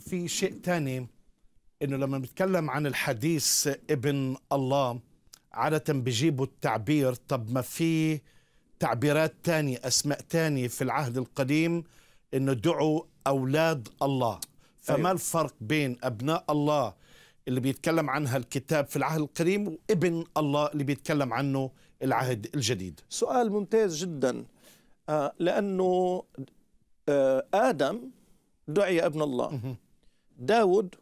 في شيء تاني انه لما بنتكلم عن الحديث ابن الله عادة بجيبوا التعبير طب ما في تعبيرات تانية اسماء تانية في العهد القديم انه دعوا اولاد الله فما أيوة. الفرق بين ابناء الله اللي بيتكلم عنها الكتاب في العهد القديم وابن الله اللي بيتكلم عنه العهد الجديد سؤال ممتاز جدا آه، لانه آه، ادم دعي ابن الله داود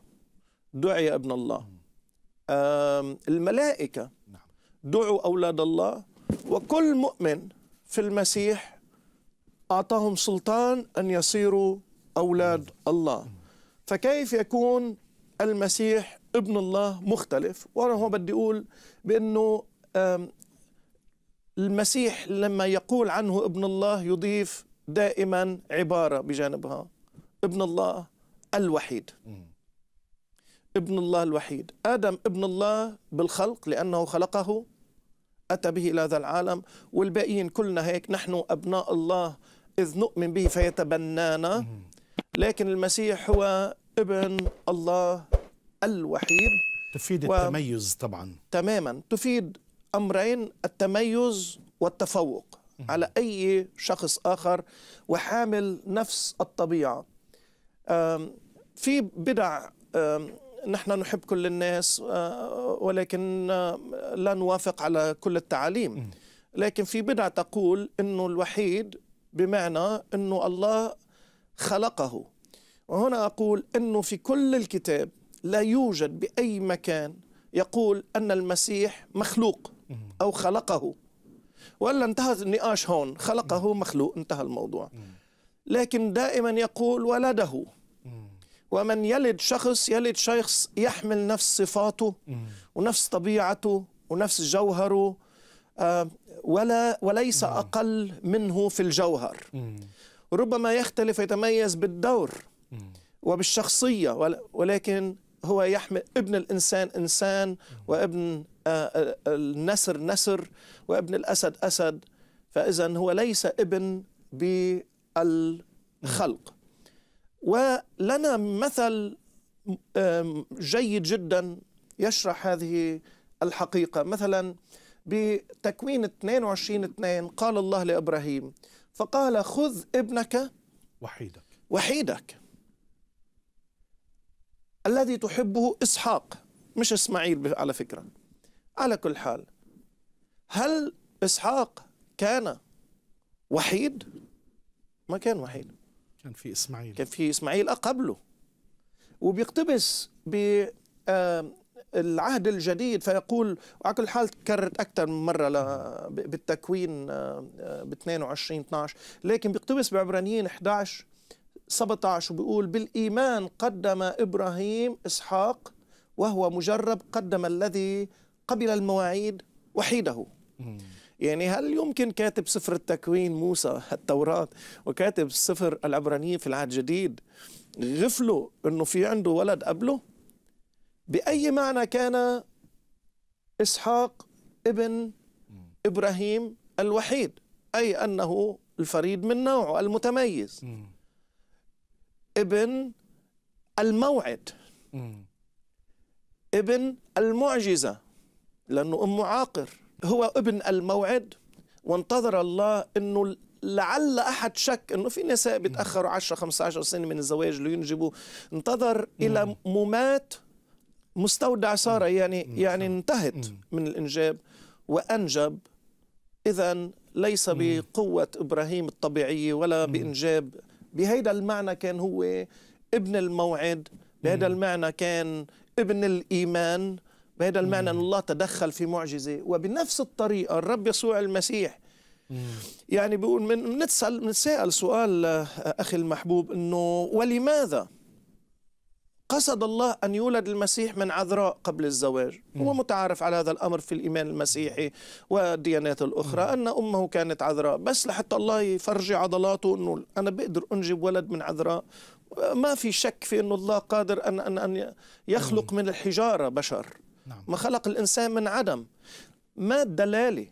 دعي ابن الله الملائكة نعم. دعوا أولاد الله وكل مؤمن في المسيح أعطاهم سلطان أن يصيروا أولاد الله فكيف يكون المسيح ابن الله مختلف وأنا هو بدي أقول بأنه المسيح لما يقول عنه ابن الله يضيف دائما عبارة بجانبها ابن الله الوحيد ابن الله الوحيد آدم ابن الله بالخلق لأنه خلقه أتى به إلى هذا العالم والباقيين كلنا هيك نحن أبناء الله إذ نؤمن به فيتبنانا لكن المسيح هو ابن الله الوحيد تفيد و... التميز طبعا تماما تفيد أمرين التميز والتفوق على أي شخص آخر وحامل نفس الطبيعة في بدع نحن نحب كل الناس آه، ولكن لا نوافق على كل التعاليم لكن في بدعة تقول أنه الوحيد بمعنى أنه الله خلقه وهنا أقول أنه في كل الكتاب لا يوجد بأي مكان يقول أن المسيح مخلوق أو خلقه ولا انتهى النقاش هون خلقه مخلوق انتهى الموضوع لكن دائما يقول ولده ومن يلد شخص يلد شخص يحمل نفس صفاته ونفس طبيعته ونفس جوهره آه، ولا وليس أقل منه في الجوهر ربما يختلف يتميز بالدور وبالشخصية ولكن هو يحمل ابن الإنسان إنسان وابن آه، آه، النسر نسر وابن الأسد أسد فإذا هو ليس ابن بالخلق ولنا مثل جيد جدا يشرح هذه الحقيقة مثلا بتكوين 22 2 قال الله لإبراهيم فقال خذ ابنك وحيدك وحيدك الذي تحبه إسحاق مش إسماعيل على فكرة على كل حال هل إسحاق كان وحيد؟ ما كان وحيد كان في اسماعيل كان في اسماعيل قبله وبيقتبس ب العهد الجديد فيقول على كل حال تكررت اكثر من مره بالتكوين ب 22 12 لكن بيقتبس بعبرانيين 11 17 وبيقول بالايمان قدم ابراهيم اسحاق وهو مجرب قدم الذي قبل المواعيد وحيده يعني هل يمكن كاتب سفر التكوين موسى التوراة وكاتب سفر العبرانيين في العهد الجديد غفلوا انه في عنده ولد قبله بأي معنى كان إسحاق ابن إبراهيم الوحيد أي أنه الفريد من نوعه المتميز ابن الموعد ابن المعجزة لأنه أمه عاقر هو ابن الموعد وانتظر الله انه لعل احد شك انه في نساء بيتاخروا 10 15 سنه من الزواج لينجبوا انتظر نعم. الى ممات مستودع ساره نعم. يعني نعم. يعني انتهت من الانجاب وانجب اذا ليس بقوه ابراهيم الطبيعيه ولا بانجاب بهيدا المعنى كان هو ابن الموعد بهذا المعنى كان ابن الايمان بهذا المعنى أن الله تدخل في معجزة وبنفس الطريقة الرب يسوع المسيح يعني بيقول من نتسأل نتساءل سؤال آه، أخي المحبوب أنه ولماذا قصد الله أن يولد المسيح من عذراء قبل الزواج هو متعارف على هذا الأمر في الإيمان المسيحي والديانات الأخرى أن أمه كانت عذراء بس لحتى الله يفرجي عضلاته أنه أنا بقدر أنجب ولد من عذراء ما في شك في أن الله قادر أن, أن, أن يخلق من الحجارة بشر نعم. ما خلق الإنسان من عدم ما الدلالة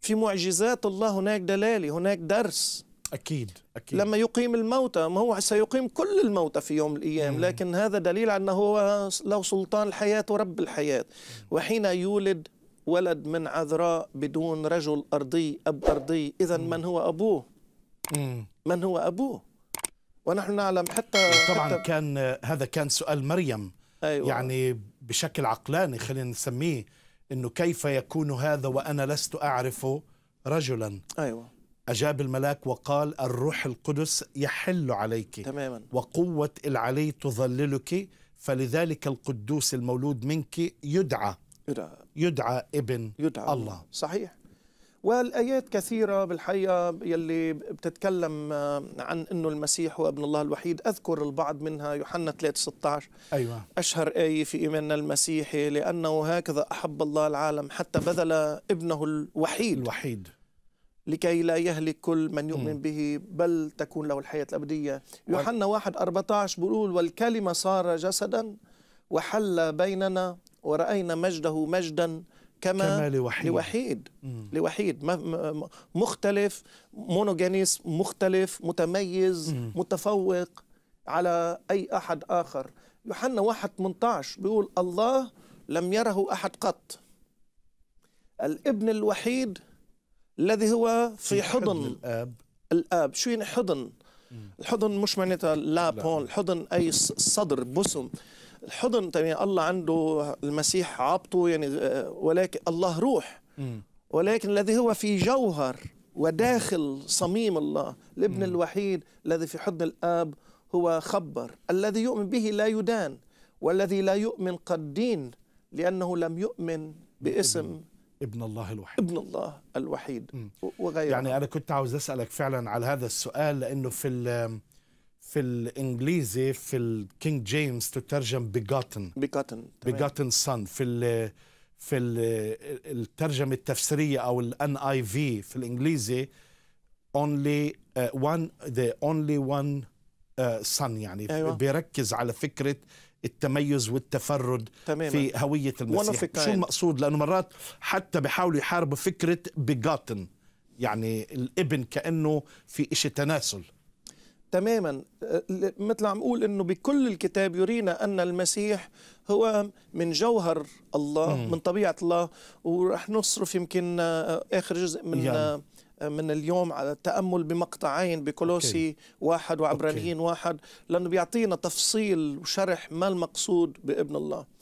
في معجزات الله هناك دلالة هناك درس أكيد أكيد لما يقيم الموتى ما هو سيقيم كل الموتى في يوم الأيام مم. لكن هذا دليل على أنه هو له سلطان الحياة ورب الحياة وحين يولد ولد من عذراء بدون رجل أرضي أب أرضي إذا من هو أبوه مم. من هو أبوه ونحن نعلم حتى طبعا حتى كان هذا كان سؤال مريم أيوة. يعني بشكل عقلاني خلينا نسميه انه كيف يكون هذا وانا لست اعرف رجلا ايوه اجاب الملاك وقال الروح القدس يحل عليك تماما وقوه العلي تظللك فلذلك القدوس المولود منك يدعى يدعى, يدعى ابن يدعى الله صحيح والآيات كثيرة بالحقيقة يلي بتتكلم آه، عن أنه المسيح هو ابن الله الوحيد أذكر البعض منها يوحنا 3 16 أيوة أشهر آية في إيماننا المسيحي لأنه هكذا أحب الله العالم حتى بذل ابنه الوحيد الوحيد لكي لا يهلك كل من يؤمن م. به بل تكون له الحياة الأبدية يوحنا 1 14 بيقول والكلمة صار جسدا وحل بيننا ورأينا مجده مجدا كما, كما لوحيد لوحيد, لوحيد مختلف مونوجينيس مختلف متميز مم. متفوق على أي أحد آخر يوحنا 1 18 بيقول الله لم يره أحد قط الابن الوحيد الذي هو في حضن الاب الاب شو يعني حضن الحضن مش معناتها لاب هون الحضن اي صدر بسم الحضن طيب الله عنده المسيح عبطه يعني آه، ولكن الله روح ولكن الذي هو في جوهر وداخل صميم الله الابن الوحيد الذي في حضن الاب هو خبر الذي يؤمن به لا يدان والذي لا يؤمن قد دين لانه لم يؤمن باسم ابن الله الوحيد ابن الله الوحيد وغيره يعني انا كنت عاوز اسالك فعلا على هذا السؤال لانه في في الانجليزي في الكينج جيمس تترجم بيجاتن بيجاتن بيجاتن سان في الـ في الـ الترجمه التفسيريه او الان اي في في الانجليزي اونلي وان ذا اونلي وان one uh, يعني أيوة. بيركز على فكره التميز والتفرد تماما. في هويه المسيح شو المقصود لانه مرات حتى بيحاولوا يحاربوا فكره بيجاتن يعني الابن كانه في شيء تناسل تماما أه، مثل عم اقول انه بكل الكتاب يرينا ان المسيح هو من جوهر الله مم. من طبيعه الله ورح نصرف يمكن أه، اخر جزء من يعني. من اليوم على التامل بمقطعين بكولوسي أوكي. واحد وعبرانيين واحد لانه بيعطينا تفصيل وشرح ما المقصود بابن الله